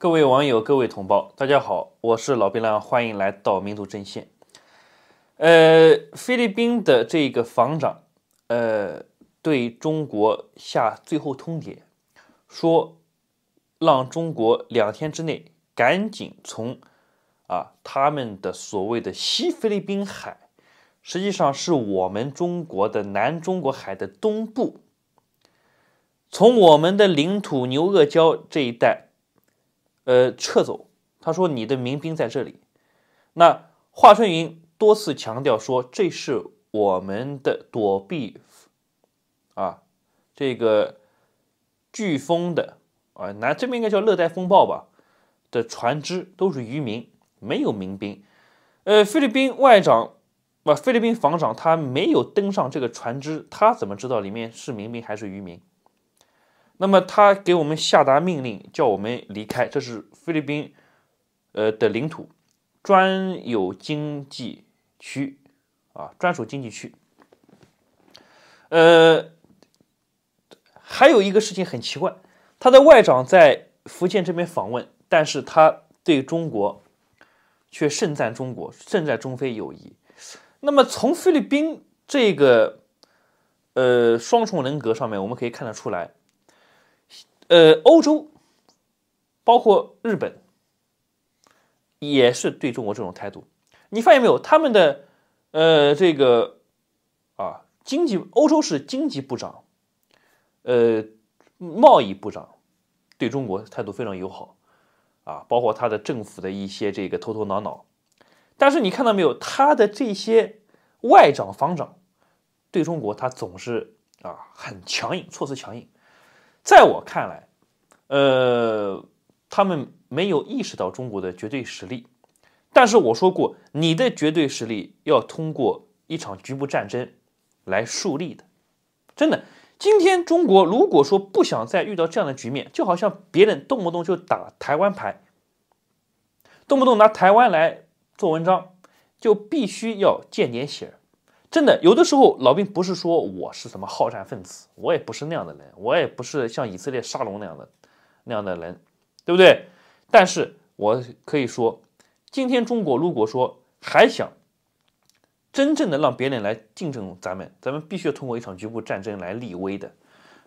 各位网友，各位同胞，大家好，我是老槟榔，欢迎来到民族阵线。呃，菲律宾的这个防长，呃，对中国下最后通牒，说让中国两天之内赶紧从啊他们的所谓的西菲律宾海，实际上是我们中国的南中国海的东部，从我们的领土牛轭礁这一带。呃，撤走。他说：“你的民兵在这里。”那华春莹多次强调说：“这是我们的躲避啊，这个飓风的啊，那这边应该叫热带风暴吧？的船只都是渔民，没有民兵。呃，菲律宾外长啊，菲律宾防长他没有登上这个船只，他怎么知道里面是民兵还是渔民？”那么他给我们下达命令，叫我们离开。这是菲律宾，呃的领土，专有经济区，啊，专属经济区。呃，还有一个事情很奇怪，他的外长在福建这边访问，但是他对中国却盛赞中国，盛赞中非友谊。那么从菲律宾这个呃双重人格上面，我们可以看得出来。呃，欧洲包括日本也是对中国这种态度。你发现没有？他们的呃，这个啊，经济欧洲是经济部长、呃，贸易部长对中国态度非常友好啊，包括他的政府的一些这个头头脑脑。但是你看到没有？他的这些外长、方长对中国，他总是啊很强硬，措辞强硬。在我看来，呃，他们没有意识到中国的绝对实力。但是我说过，你的绝对实力要通过一场局部战争来树立的。真的，今天中国如果说不想再遇到这样的局面，就好像别人动不动就打台湾牌，动不动拿台湾来做文章，就必须要见点血儿。真的，有的时候老兵不是说我是什么好战分子，我也不是那样的人，我也不是像以色列沙龙那样的那样的人，对不对？但是我可以说，今天中国如果说还想真正的让别人来竞争咱们，咱们必须要通过一场局部战争来立威的，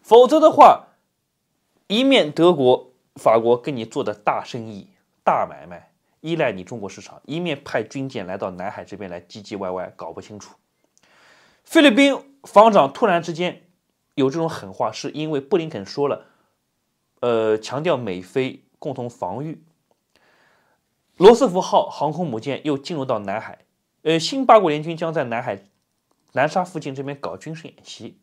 否则的话，一面德国、法国跟你做的大生意、大买卖依赖你中国市场，一面派军舰来到南海这边来唧唧歪歪，搞不清楚。菲律宾防长突然之间有这种狠话，是因为布林肯说了，呃，强调美菲共同防御。罗斯福号航空母舰又进入到南海，呃，新八国联军将在南海南沙附近这边搞军事演习，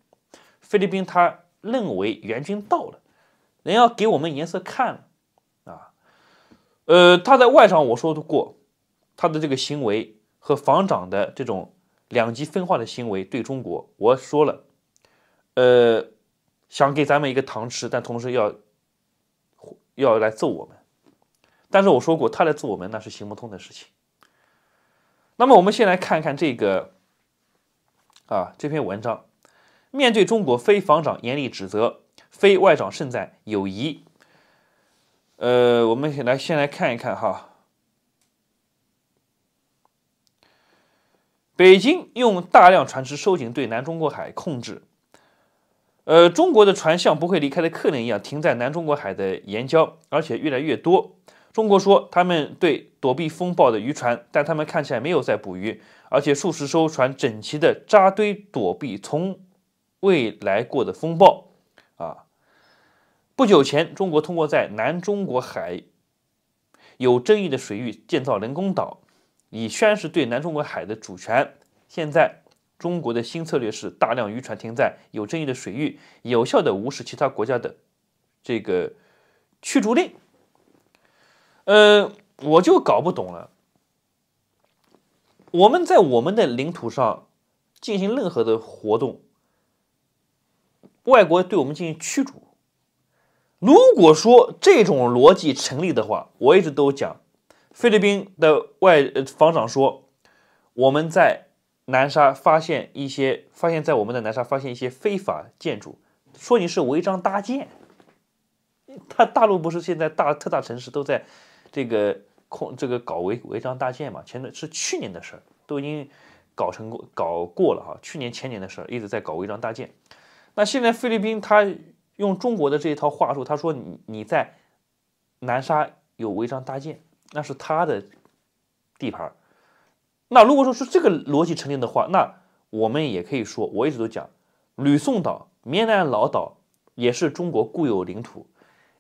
菲律宾他认为援军到了，人要给我们颜色看了啊，呃，他在外场我说过，他的这个行为和防长的这种。两极分化的行为对中国，我说了，呃，想给咱们一个糖吃，但同时要要来揍我们。但是我说过，他来揍我们那是行不通的事情。那么我们先来看看这个啊这篇文章，面对中国非防长严厉指责，非外长胜在有疑。呃，我们先来先来看一看哈。北京用大量船只收紧对南中国海控制。呃，中国的船像不会离开的客人一样停在南中国海的沿礁，而且越来越多。中国说他们对躲避风暴的渔船，但他们看起来没有在捕鱼，而且数十艘船整齐地扎堆躲避从未来过的风暴。啊，不久前，中国通过在南中国海有争议的水域建造人工岛。以宣示对南中国海的主权。现在，中国的新策略是大量渔船停在有争议的水域，有效的无视其他国家的这个驱逐令。呃，我就搞不懂了。我们在我们的领土上进行任何的活动，外国对我们进行驱逐。如果说这种逻辑成立的话，我一直都讲。菲律宾的外呃防长说，我们在南沙发现一些，发现在我们的南沙发现一些非法建筑，说你是违章搭建。他大陆不是现在大特大城市都在这个控这个搞违违章搭建嘛？前的是去年的事儿，都已经搞成过搞过了哈。去年前年的事儿一直在搞违章搭建。那现在菲律宾他用中国的这一套话术，他说你你在南沙有违章搭建。那是他的地盘那如果说是这个逻辑成立的话，那我们也可以说，我一直都讲，吕宋岛、棉兰老岛也是中国固有领土。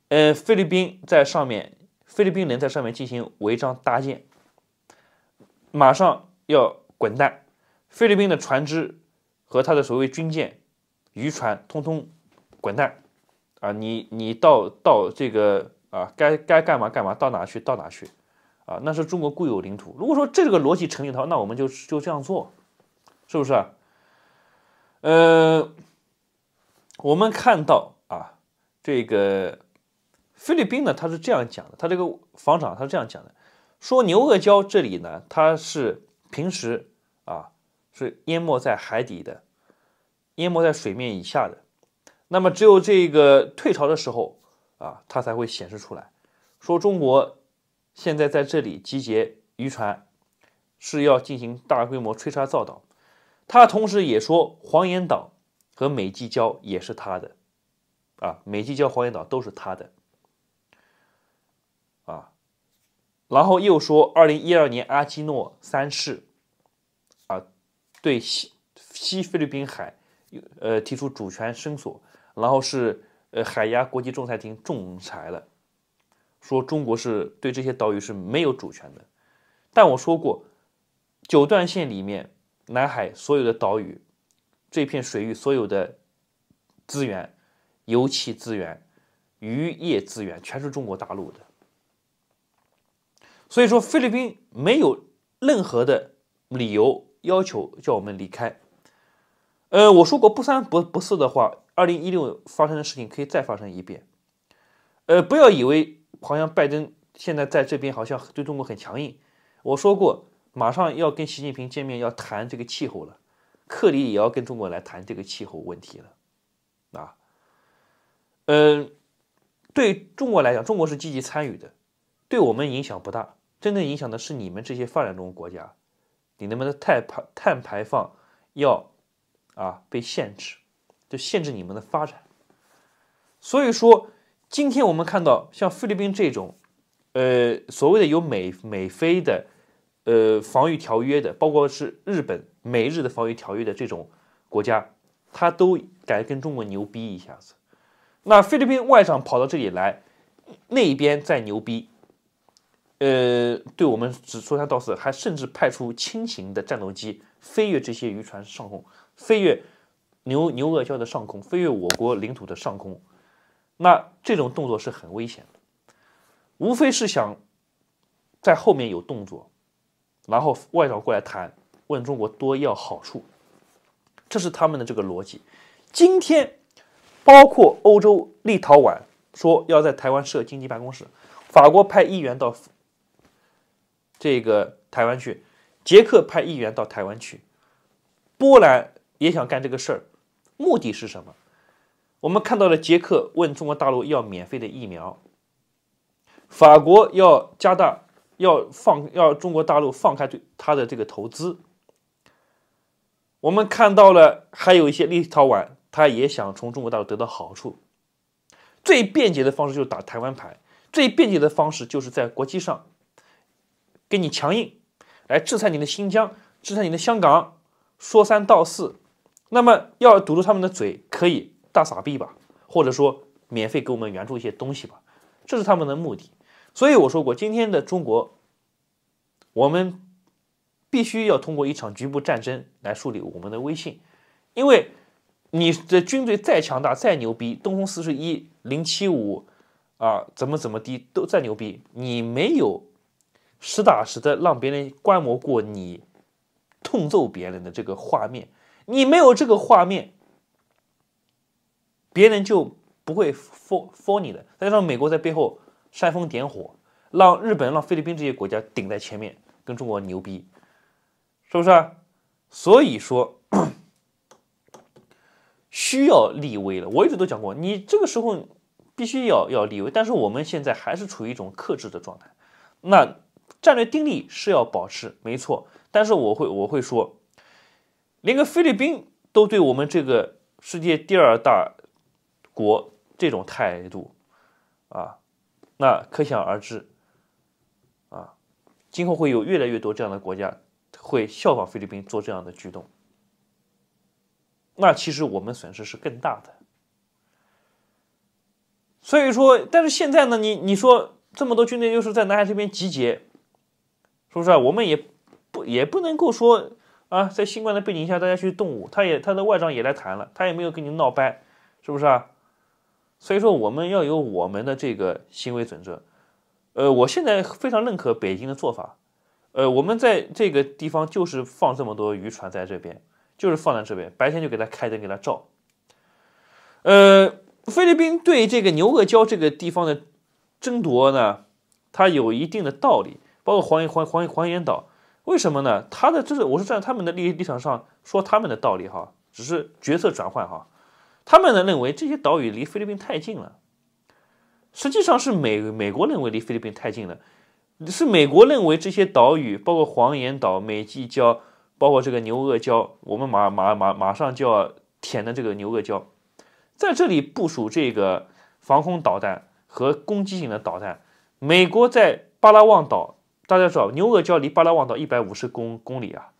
嗯，菲律宾在上面，菲律宾人在上面进行违章搭建，马上要滚蛋！菲律宾的船只和他的所谓军舰、渔船通通滚蛋！啊，你你到到这个啊，该该干嘛干嘛，到哪去到哪去？啊，那是中国固有领土。如果说这个逻辑成立的话，那我们就就这样做，是不是啊？呃，我们看到啊，这个菲律宾呢，他是这样讲的，他这个防长他是这样讲的，说牛轭礁这里呢，它是平时啊是淹没在海底的，淹没在水面以下的，那么只有这个退潮的时候啊，它才会显示出来，说中国。现在在这里集结渔船，是要进行大规模吹沙造岛。他同时也说，黄岩岛和美济礁也是他的，啊，美济礁、黄岩岛都是他的，啊。然后又说，二零一二年阿基诺三世，啊，对西西菲律宾海，呃，提出主权申索，然后是呃海牙国际仲裁庭仲裁了。说中国是对这些岛屿是没有主权的，但我说过，九段线里面南海所有的岛屿，这片水域所有的资源，油气资源、渔业资源全是中国大陆的，所以说菲律宾没有任何的理由要求叫我们离开。呃，我说过不三不不四的话，二零一六发生的事情可以再发生一遍。呃，不要以为。好像拜登现在在这边好像对中国很强硬。我说过，马上要跟习近平见面，要谈这个气候了。克里也要跟中国来谈这个气候问题了。啊，嗯，对中国来讲，中国是积极参与的，对我们影响不大。真正影响的是你们这些发展中国家，你能不能碳排碳排放要啊被限制，就限制你们的发展。所以说。今天我们看到，像菲律宾这种，呃，所谓的有美美菲的，呃，防御条约的，包括是日本美日的防御条约的这种国家，它都敢跟中国牛逼一下子。那菲律宾外长跑到这里来，那边再牛逼，呃，对我们只说三道四，还甚至派出轻型的战斗机飞越这些渔船上空，飞越牛牛轭礁的上空，飞越我国领土的上空。那这种动作是很危险的，无非是想在后面有动作，然后外长过来谈，问中国多要好处，这是他们的这个逻辑。今天包括欧洲，立陶宛说要在台湾设经济办公室，法国派议员到这个台湾去，捷克派议员到台湾去，波兰也想干这个事儿，目的是什么？我们看到了捷克问中国大陆要免费的疫苗，法国要加大要放要中国大陆放开对它的这个投资。我们看到了还有一些立陶宛，他也想从中国大陆得到好处。最便捷的方式就是打台湾牌，最便捷的方式就是在国际上跟你强硬，来制裁你的新疆，制裁你的香港，说三道四。那么要堵住他们的嘴，可以。大傻逼吧，或者说免费给我们援助一些东西吧，这是他们的目的。所以我说过，今天的中国，我们必须要通过一场局部战争来树立我们的威信，因为你的军队再强大、再牛逼，东风四十一、零七五啊，怎么怎么的都再牛逼，你没有实打实的让别人观摩过你痛揍别人的这个画面，你没有这个画面。别人就不会 for 你的。再加上美国在背后煽风点火，让日本、让菲律宾这些国家顶在前面，跟中国牛逼，是不是？所以说需要立威了。我一直都讲过，你这个时候必须要要立威，但是我们现在还是处于一种克制的状态。那战略定力是要保持，没错。但是我会我会说，连个菲律宾都对我们这个世界第二大。国这种态度，啊，那可想而知，啊，今后会有越来越多这样的国家会效仿菲律宾做这样的举动。那其实我们损失是更大的。所以说，但是现在呢，你你说这么多军队又是在南海这边集结，是不是啊？我们也不也不能够说啊，在新冠的背景下，大家去动武，他也他的外长也来谈了，他也没有跟你闹掰，是不是啊？所以说我们要有我们的这个行为准则，呃，我现在非常认可北京的做法，呃，我们在这个地方就是放这么多渔船在这边，就是放在这边，白天就给它开灯给它照。呃，菲律宾对这个牛轭礁这个地方的争夺呢，它有一定的道理，包括黄岩黄黄黄岩岛，为什么呢？它的这是我是站在他们的立立场上说他们的道理哈，只是角色转换哈。他们呢认为这些岛屿离菲律宾太近了，实际上是美美国认为离菲律宾太近了，是美国认为这些岛屿包括黄岩岛、美济礁，包括这个牛轭礁，我们马马马马上就要填的这个牛轭礁，在这里部署这个防空导弹和攻击型的导弹。美国在巴拉望岛，大家知道牛轭礁离巴拉望岛一百五十公公里啊，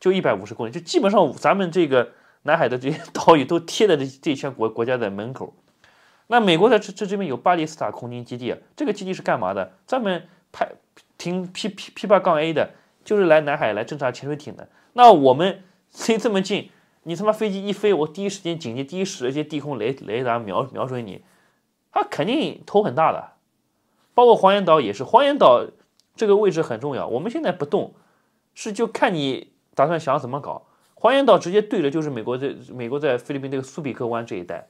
就一百五十公里，就基本上咱们这个。南海的这些岛屿都贴在这这一圈国国家的门口。那美国的这这这边有巴基斯坦空军基地，这个基地是干嘛的？专门派停 P P P 八杠 A 的，就是来南海来侦察潜水艇的。那我们离这么近，你他妈飞机一飞，我第一时间紧急，第一时间地空雷雷达瞄瞄准你，他肯定头很大的。包括黄岩岛也是，黄岩岛这个位置很重要。我们现在不动，是就看你打算想怎么搞。黄岩岛直接对着就是美国在美国在菲律宾这个苏比克湾这一带，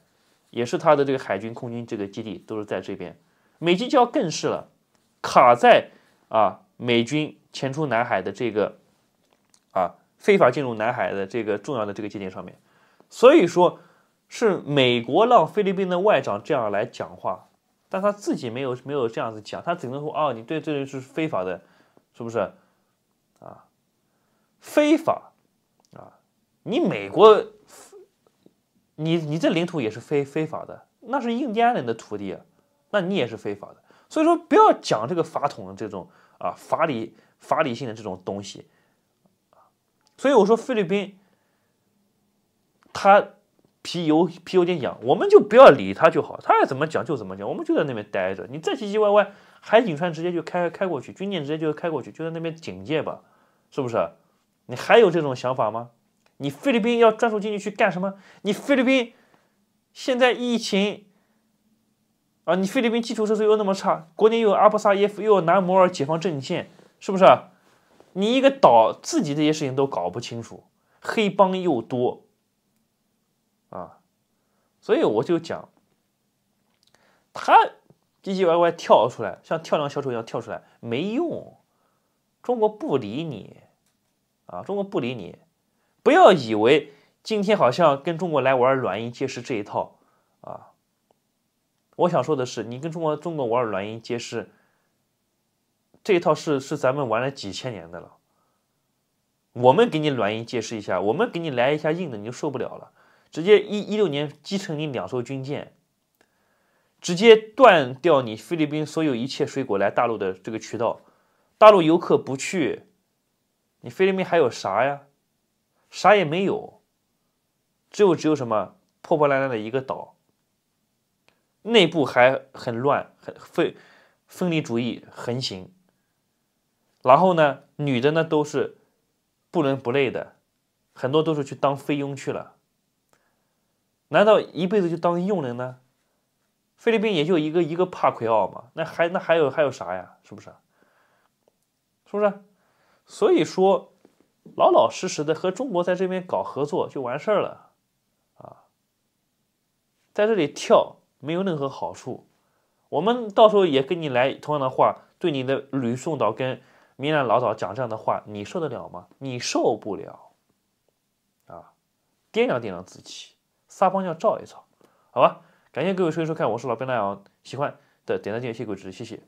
也是它的这个海军空军这个基地都是在这边。美济礁更是了，卡在啊美军前出南海的这个啊非法进入南海的这个重要的这个节点上面。所以说是美国让菲律宾的外长这样来讲话，但他自己没有没有这样子讲，他只能说哦你对这里是非法的，是不是啊非法？你美国，你你这领土也是非非法的，那是印第安人的土地，那你也是非法的。所以说，不要讲这个法统的这种啊法理法理性的这种东西。所以我说菲律宾，他皮油皮油点痒，我们就不要理他就好，他爱怎么讲就怎么讲，我们就在那边待着。你再唧唧歪歪，海警船直接就开开过去，军舰直接就开过去，就在那边警戒吧，是不是？你还有这种想法吗？你菲律宾要专注经济去干什么？你菲律宾现在疫情啊，你菲律宾基础设施又那么差，国内又有阿布萨耶夫，又有南摩尔解放阵线，是不是？你一个岛自己这些事情都搞不清楚，黑帮又多啊，所以我就讲，他唧唧歪歪跳出来，像跳梁小丑一样跳出来没用，中国不理你啊，中国不理你。不要以为今天好像跟中国来玩软硬皆施这一套啊！我想说的是，你跟中国中国玩软硬皆施这一套是是咱们玩了几千年的了。我们给你软硬皆施一下，我们给你来一下硬的，你就受不了了。直接一一六年击沉你两艘军舰，直接断掉你菲律宾所有一切水果来大陆的这个渠道，大陆游客不去，你菲律宾还有啥呀？啥也没有，只有只有什么破破烂烂的一个岛，内部还很乱，很分分离主义横行。然后呢，女的呢都是不伦不类的，很多都是去当菲佣去了。难道一辈子就当佣人呢？菲律宾也就一个一个帕奎奥嘛，那还那还有还有啥呀？是不是？是不是？所以说。老老实实的和中国在这边搞合作就完事儿了，啊，在这里跳没有任何好处。我们到时候也跟你来同样的话，对你的吕宋岛跟明兰老岛讲这样的话，你受得了吗？你受不了，啊，掂量掂量自己，撒泡尿照一照，好吧？感谢各位收听收看，我是老白那样，喜欢的点赞订阅，谢支持，谢谢。